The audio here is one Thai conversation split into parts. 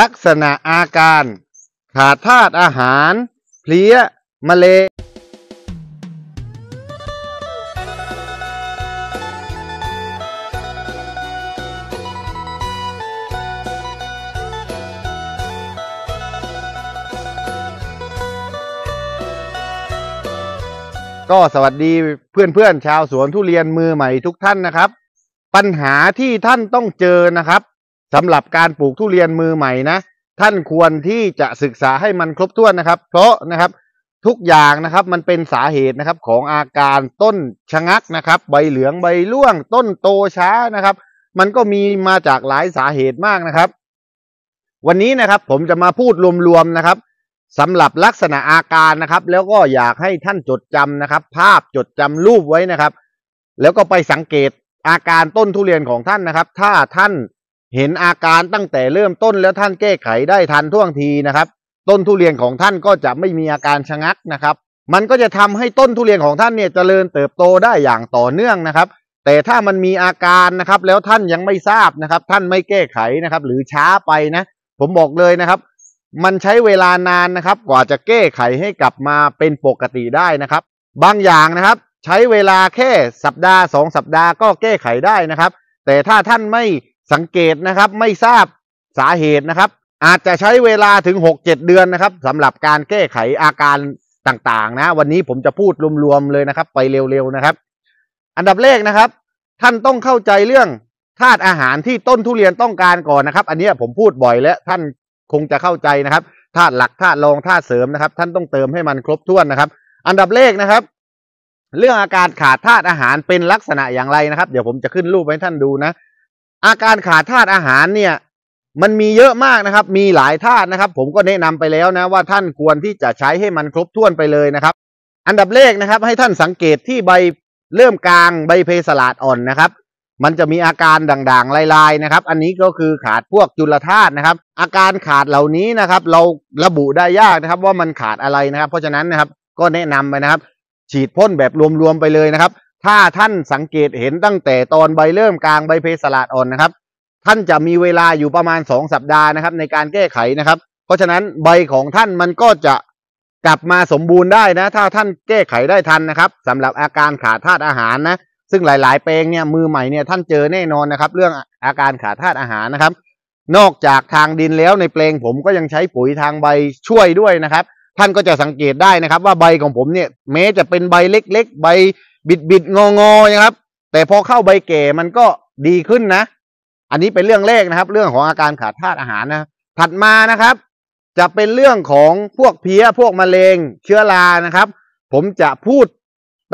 ลักษณะอาการ ขาดธาตุอาหารเพลี้ยมะเร็งก็สวัสดีเพื่อนๆชาวสวนทุเรียนมือใหม่ทุกท่านนะครับ ปัญหาที่ท่านต้องเจอนะครับสำหรับการปลูกทุเรียนมือใหม่นะ ท่านควรที่จะศึกษาให้มันครบถ้วนนะครับ เพราะนะครับทุกอย่างนะครับ มันเป็นสาเหตุนะครับ ของอาการต้นชะงักนะครับ ใบเหลืองใบร่วง ต้นโตช้านะครับ มันก็มีมาจากหลายสาเหตุมากนะครับ วันนี้นะครับผมจะมาพูดรวมๆนะครับสำหรับลักษณะอาการนะครับ แล้วก็อยากให้ท่านจดจำนะครับ ภาพจดจำรูปไว้นะครับ แล้วก็ไปสังเกตอาการต้นทุเรียนของท่านนะครับ ถ้าท่านเห็นอาการตั้งแต่เริ่มต้นแล้วท่านแก้ไขได้ทันท่วงทีนะครับ ต้นทุเรียนของท่านก็จะไม่มีอาการชะงักนะครับ มันก็จะทำให้ต้นทุเรียนของท่านเนี่ยจเจริญเติบโตได้อย่างต่อเนื่องนะครับ แต่ถ้ามันมีอาการนะครับแล้วท่านยังไม่ทราบนะครับ ท่านไม่แก้ไขนะครับ หรือช้าไปนะ ผมบอกเลยนะครับ มันใช้เวลานานนะครับ กว่าจะแก้ไขให้กลับมาเป็นปกติได้นะครับ บางอย่างนะครับ ใช้เวลาแค่สัปดาห์สองสัปดาห์ก็แก้ไขได้นะครับ แต่ถ้าท่านไม่สังเกตนะครับไม่ทราบสาเหตุนะครับ อาจจะใช้เวลาถึง6-7เดือนนะครับสำหรับการแก้ไขอาการต่างๆ นะวันนี้ผมจะพูดรวม ๆ เลยนะครับ ไปเร็ว ๆนะครับ อันดับแรกนะครับ ท่านต้องเข้าใจเรื่อง ธาตุอาหารที่ต้นทุเรียนต้องการก่อนนะครับ อันนี้ผมพูดบ่อยแล้ว ท่านคงจะเข้าใจนะครับธาตุหลัก ธาตุรอง ธาตุเสริมนะครับ ท่านต้องเติมให้มันครบถ้วนนะครับ อันดับแรกนะครับ เรื่องอาการขาดธาตุอาหารเป็นลักษณะอย่างไรนะครับเดี๋ยวผมจะขึ้นรูปให้ท่านดูนะอาการขาดธาตุอาหารเนี่ย มันมีเยอะมากนะครับ มีหลายธาตุนะครับ ผมก็แนะนำไปแล้วนะว่าท่านควรที่จะใช้ให้มันครบถ้วนไปเลยนะครับ อันดับแรกนะครับ ให้ท่านสังเกตที่ใบเริ่มกลาง ใบเพสลาดอ่อนนะครับ มันจะมีอาการด่างๆลาย ๆนะครับ อันนี้ก็คือขาดพวกจุลธาตุนะครับ อาการขาดเหล่านี้นะครับ เราระบุได้ยากนะครับ ว่ามันขาดอะไรนะครับ เพราะฉะนั้นนะครับก็แนะนำไปนะครับ ฉีดพ่นแบบรวมๆไปเลยนะครับถ้าท่านสังเกตเห็นตั้งแต่ตอนใบเริ่มกลางใบเพสลาดอ่อนนะครับ ท่านจะมีเวลาอยู่ประมาณ 2 สัปดาห์นะครับ ในการแก้ไขนะครับ เพราะฉะนั้นใบของท่านมันก็จะกลับมาสมบูรณ์ได้นะถ้าท่านแก้ไขได้ทันนะครับ สำหรับอาการขาดธาตุอาหารนะซึ่งหลายๆแปลงเนี่ยมือใหม่เนี่ย ท่านเจอแน่นอนนะครับ เรื่องอาการขาดธาตุอาหารนะครับ นอกจากทางดินแล้วในแปลงผมก็ยังใช้ปุ๋ยทางใบช่วยด้วยนะครับ ท่านก็จะสังเกตได้นะครับ ว่าใบของผมเนี่ย แม้จะเป็นใบเล็ก ๆ ใบบิดบิดงองอนะครับ แต่พอเข้าใบแก่มันก็ดีขึ้นนะ อันนี้เป็นเรื่องแรกนะครับ เรื่องของอาการขาดธาตุอาหารนะ ถัดมานะครับ จะเป็นเรื่องของพวกเพี้ยพวกมะเร็งเชื้อรา นะครับ ผมจะพูด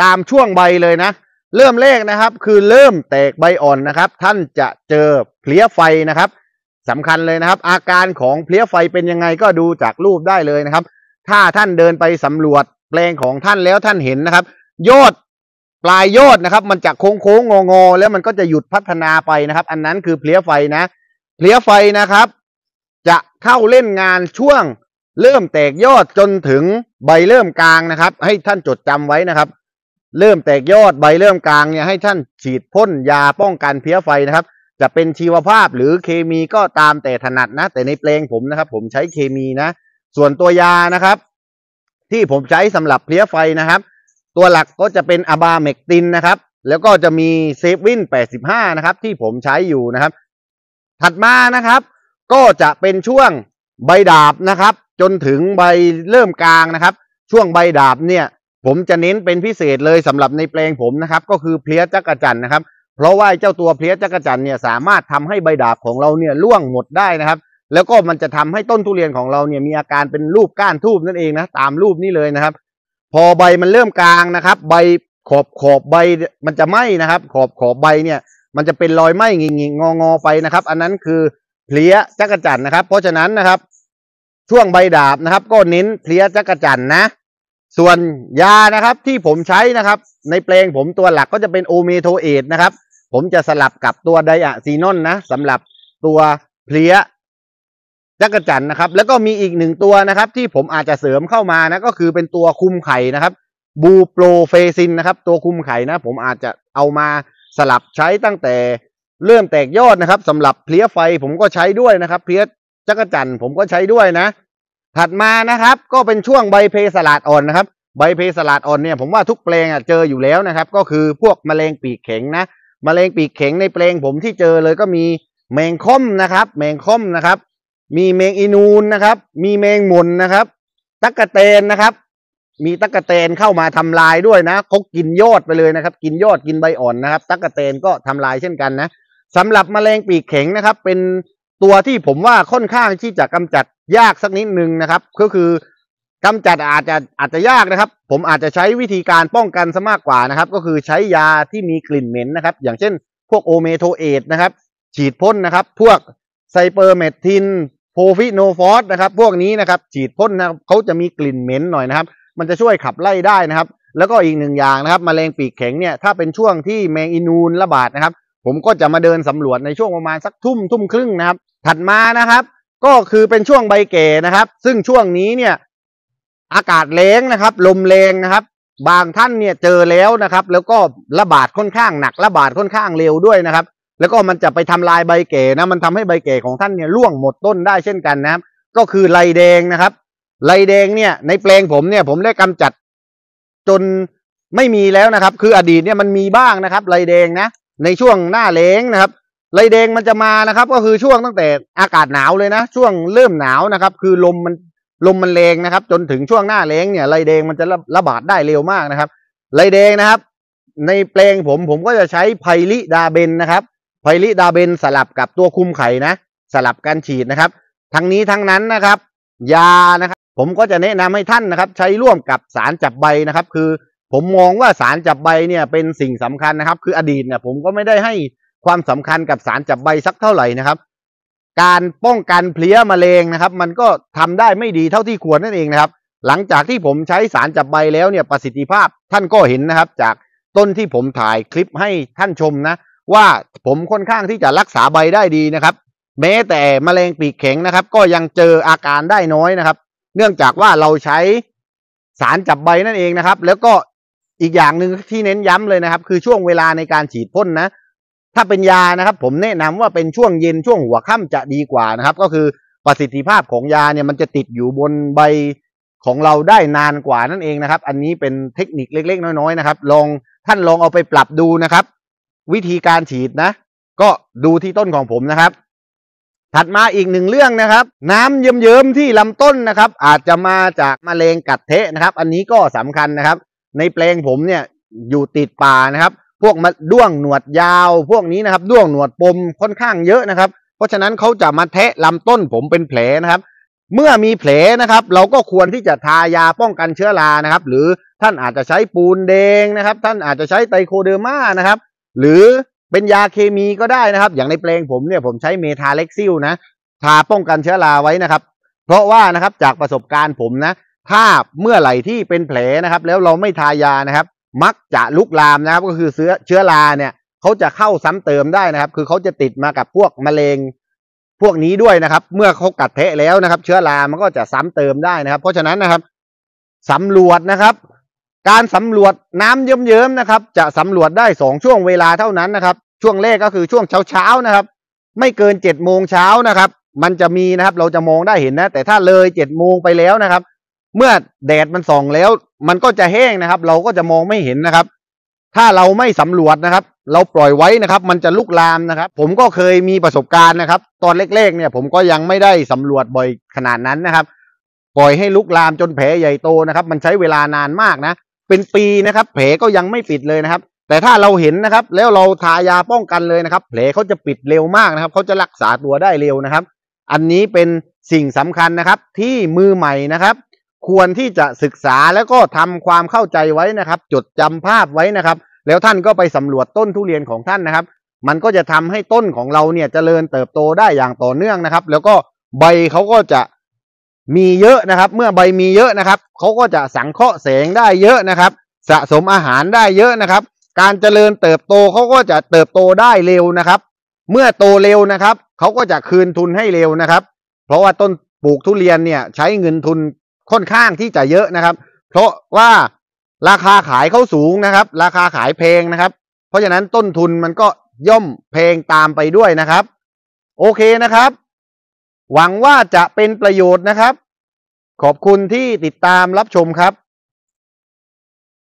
ตามช่วงใบเลยนะ เริ่มแรกนะครับ คือเริ่มแตกใบอ่อนนะครับ ท่านจะเจอเพลี้ยไฟนะครับสำคัญเลยนะครับ อาการของเพลี้ยไฟเป็นยังไงก็ดูจากรูปได้เลยนะครับ ถ้าท่านเดินไปสำรวจแปลงของท่านแล้วท่านเห็นนะครับ ยอดปลายยอดนะครับมันจะโค้งโค้งงงแล้วมันก็จะหยุดพัฒนาไปนะครับ อันนั้นคือเพลี้ยไฟนะเพลี้ยไฟนะครับ จะเข้าเล่นงานช่วงเริ่มแตกยอดจนถึงใบเริ่มกลางนะครับ ให้ท่านจดจำไว้นะครับ เริ่มแตกยอดใบเริ่มกลางเนี่ยให้ท่านฉีดพ่นยาป้องกันเพลี้ยไฟนะครับ จะเป็นชีวภาพหรือเคมีก็ตามแต่ถนัดนะ แต่ในเพลงผมนะครับ ผมใช้เคมีนะส่วนตัวยานะครับ ที่ผมใช้สำหรับเพลี้ยไฟนะครับตัวหลักก็จะเป็นอบาเมกตินนะครับ แล้วก็จะมีเซฟวิน 85 นะครับที่ผมใช้อยู่นะครับ ถัดมานะครับ ก็จะเป็นช่วงใบดาบนะครับ จนถึงใบเริ่มกลางนะครับ ช่วงใบดาบเนี่ย ผมจะเน้นเป็นพิเศษเลยสำหรับในแปลงผมนะครับ ก็คือเพลี้ยจักรจันนะครับ เพราะว่าเจ้าตัวเพลี้ยจักรจันเนี่ยสามารถทำให้ใบดาบของเราเนี่ยล่วงหมดได้นะครับ แล้วก็มันจะทำให้ต้นทุเรียนของเราเนี่ยมีอาการเป็นรูปก้านทูบนั่นเองนะตามรูปนี้เลยนะครับพอใบมันเริ่มกลางนะครับ ใบขอบขอบใบมันจะไหม้นะครับ ขอบขอบใบเนี่ย มันจะเป็นรอยไหม้งิงงองอไปนะครับ อันนั้นคือเพลี้ยจักรจันนะครับเพราะฉะนั้นนะครับช่วงใบดาบนะครับก็เน้นเพลี้ยจักรจันนะส่วนยานะครับที่ผมใช้นะครับในแปลงผมตัวหลักก็จะเป็นโอเมโทเอทนะครับผมจะสลับกับตัวไดอะซีนอนนะสำหรับตัวเพลี้ยจักรจันนะครับ แล้วก็มีอีกหนึ่งตัวนะครับ ที่ผมอาจจะเสริมเข้ามานะก็คือเป็นตัวคุมไข่นะครับ บูโปรเฟซินนะครับ ตัวคุมไข่นะ ผมอาจจะเอามาสลับใช้ตั้งแต่เริ่มแตกยอดนะครับ สำหรับเพลี้ยไฟผมก็ใช้ด้วยนะครับเพลี้ยจักรจันผมก็ใช้ด้วยนะ ถัดมานะครับ ก็เป็นช่วงใบเพสลัดอ่อนนะครับใบเพสลัดอ่อนเนี่ย ผมว่าทุกแปลงอ่ะเจออยู่แล้วนะครับ ก็คือพวกแมลงปีกแข็งนะแมลงปีกแข็งในแปลงผมที่เจอเลยก็มีแมงค่อมนะครับ แมงค่อมนะครับมีแมงอินูนนะครับ มีแมงมุนนะครับตั๊กแตนนะครับ มีตั๊กแตนเข้ามาทำลายด้วยนะเขากินยอดไปเลยนะครับ กินยอดกินใบอ่อนนะครับตั๊กแตนก็ทำลายเช่นกันนะ สำหรับมแมลงปีกแข็งนะครับ เป็นตัวที่ผมว่าค่อนข้างที่จะกำจัดยากสักนิดหนึ่งนะครับ ก็คือกำจัดอาจจะอาจจะยากนะครับ ผมอาจจะใช้วิธีการป้องกันซะมากกว่านะครับ ก็คือใช้ยาที่มีกลิ่นเหม็นนะครับ อย่างเช่น พวกโอเมโทเอตนะครับ ฉีดพ่นนะครับ พวกไซเปอร์เมทินโพฟิโนฟอสนะครับพวกนี้นะครับฉีดพ่นนะครับเขาจะมีกลิ่นเหม็นหน่อยนะครับ มันจะช่วยขับไล่ได้นะครับ แล้วก็อีกหนึ่งอย่างนะครับมแมลงปีกแข็งเนี่ยถ้าเป็นช่วงที่แมงอินูนระบาดนะครับ ผมก็จะมาเดินสำรวจในช่วงประมาณสักทุ่มทุ่มครึ่งนะครับ ถัดมานะครับ ก็คือเป็นช่วงใบเก๋นะครับ ซึ่งช่วงนี้เนี่ยอากาศแรงนะครับ ลมแรงนะครับ บางท่านเนี่ยเจอแล้วนะครับ แล้วก็ระบาดค่อนข้างหนัก ระบาดค่อนข้างเร็วด้วยนะครับแล้วก็มันจะไปทำลายใบเก๋นะมันทำให้ใบเก๋ของท่านเนี่ยร่วงหมดต้นได้เช่นกันนะครับ ก็คือไรแดงนะครับไรแดงเนี่ย ในแปลงผมเนี่ยผมได้กำจัด จนไม่มีแล้วนะครับ คืออดีตเนี่ยมันมีบ้างนะครับไรแดงนะในช่วงหน้าเล้งนะครับไรแดงมันจะมานะครับ ก็คือช่วงตั้งแต่อากาศหนาวเลยนะช่วงเริ่มหนาวนะครับ คือลมมันลมมันแรงนะครับ จนถึงช่วงหน้าแล้งเนี่ย ไรแดงมันจะระระบาดได้เร็วมากนะครับไรแดงนะครับ ในแปลงผมผมก็จะใช้ไพลิดาเบนนะครับไพลิดาเบนสลับกับตัวคุมไข่นะสลับการฉีดนะครับ ทั้งนี้ทั้งนั้นนะครับ ยานะครับ ผมก็จะแนะนำให้ท่านนะครับ ใช้ร่วมกับสารจับใบนะครับ คือผมมองว่าสารจับใบเนี่ยเป็นสิ่งสำคัญนะครับ คืออดีตเนี่ยผมก็ไม่ได้ให้ความสำคัญกับสารจับใบสักเท่าไหร่นะครับ การป้องกันเพลี้ยมะเร็งนะครับ มันก็ทำได้ไม่ดีเท่าที่ควรนั่นเองนะครับ หลังจากที่ผมใช้สารจับใบแล้วเนี่ย ประสิทธิภาพท่านก็เห็นนะครับ จากต้นที่ผมถ่ายคลิปให้ท่านชมนะว่าผมค่อนข้างที่จะรักษาใบได้ดีนะครับ แม้แต่แมลงปีกแข็งนะครับ ก็ยังเจออาการได้น้อยนะครับ เนื่องจากว่าเราใช้สารจับใบนั่นเองนะครับ แล้วก็อีกอย่างหนึ่งที่เน้นย้ำเลยนะครับ คือช่วงเวลาในการฉีดพ่นนะ ถ้าเป็นยานะครับผมแนะนำว่าเป็นช่วงเย็น ช่วงหัวค่ำจะดีกว่านะครับก็คือประสิทธิภาพของยาเนี่ยมันจะติดอยู่บนใบของเราได้นานกว่านั่นเองนะครับ อันนี้เป็นเทคนิคเล็กๆ น้อยๆนะครับลองท่านลองเอาไปปรับดูนะครับวิธีการฉีดนะ ก็ดูที่ต้นของผมนะครับถัดมาอีกหนึ่งเรื่องนะครับ น้ำเยิ้มๆที่ลำต้นนะครับ อาจจะมาจากมะเร็งกัดเทะนะครับ อันนี้ก็สำคัญนะครับ ในแปลงผมเนี่ยอยู่ติดป่านะครับพวกมาด้วงหนวดยาวพวกนี้นะครับด้วงหนวดปมค่อนข้างเยอะนะครับ เพราะฉะนั้นเขาจะมาแทะลำต้นผมเป็นแผลนะครับ เมื่อมีแผลนะครับ เราก็ควรที่จะทายาป้องกันเชื้อรานะครับ หรือท่านอาจจะใช้ปูนแดงนะครับ ท่านอาจจะใช้ไตโคเดอร์มานะครับหรือเป็นยาเคมีก็ได้นะครับ อย่างในแปลงผมเนี่ย ผมใช้เมทาเล็กซิลนะทาป้องกันเชื้อราไว้นะครับ เพราะว่านะครับจากประสบการณ์ผมนะถ้าเมื่อไหร่ที่เป็นแผลนะครับ แล้วเราไม่ทายานะครับ มักจะลุกลามนะครับ ก็คือเชื้อเชื้อราเนี่ยเขาจะเข้าซ้ำเติมได้นะครับ คือเขาจะติดมากับพวกมะเร็งพวกนี้ด้วยนะครับ เมื่อเขากัดแทะแล้วนะครับ เชื้อรามันก็จะซ้ำเติมได้นะครับ เพราะฉะนั้นนะครับสำรวจนะครับการสำรวจน้ำเยิ้มๆนะครับ จะสำรวจได้สองช่วงเวลาเท่านั้นนะครับ ช่วงแรกก็คือช่วงเช้าๆนะครับ ไม่เกินเจ็ดโมงเช้านะครับ มันจะมีนะครับ เราจะมองได้เห็นนะ แต่ถ้าเลยเจ็ดโมงไปแล้วนะครับ เมื่อแดดมันส่องแล้ว มันก็จะแห้งนะครับ เราก็จะมองไม่เห็นนะครับ ถ้าเราไม่สำรวจนะครับ เราปล่อยไว้นะครับ มันจะลุกลามนะครับ ผมก็เคยมีประสบการณ์นะครับ ตอนเล็กๆ เนี่ย ผมก็ยังไม่ได้สำรวจบ่อยขนาดนั้นนะครับปล่อยให้ลุกลามจนแผลใหญ่โตนะครับ มันใช้เวลานานมากนะเป็นปีนะครับแผลก็ยังไม่ปิดเลยนะครับ แต่ถ้าเราเห็นนะครับ แล้วเราทายาป้องกันเลยนะครับแผลเขาจะปิดเร็วมากนะครับเขาจะรักษาตัวได้เร็วนะครับ อันนี้เป็นสิ่งสำคัญนะครับ ที่มือใหม่นะครับ ควรที่จะศึกษาแล้วก็ทำความเข้าใจไว้นะครับจดจำภาพไว้นะครับ แล้วท่านก็ไปสำรวจต้นทุเรียนของท่านนะครับ มันก็จะทำให้ต้นของเราเนี่ยจเจริญเติบโตได้อย่างต่อเนื่องนะครับ แล้วก็ใบเขาก็จะมีเยอะนะครับ เมื่อใบมีเยอะนะครับเขาก็จะสังเคราะห์แสงได้เยอะนะครับ สะสมอาหารได้เยอะนะครับ การเจริญเติบโตเขาก็จะเติบโตได้เร็วนะครับ เมื่อโตเร็วนะครับเขาก็จะคืนทุนให้เร็วนะครับ เพราะว่าต้นปลูกทุเรียนเนี่ยใช้เงินทุนค่อนข้างที่จะเยอะนะครับ เพราะว่าราคาขายเขาสูงนะครับ ราคาขายแพงนะครับ เพราะฉะนั้นต้นทุนมันก็ย่อมแพงตามไปด้วยนะครับ โอเคนะครับหวังว่าจะเป็นประโยชน์นะครับ ขอบคุณที่ติดตามรับชมครับ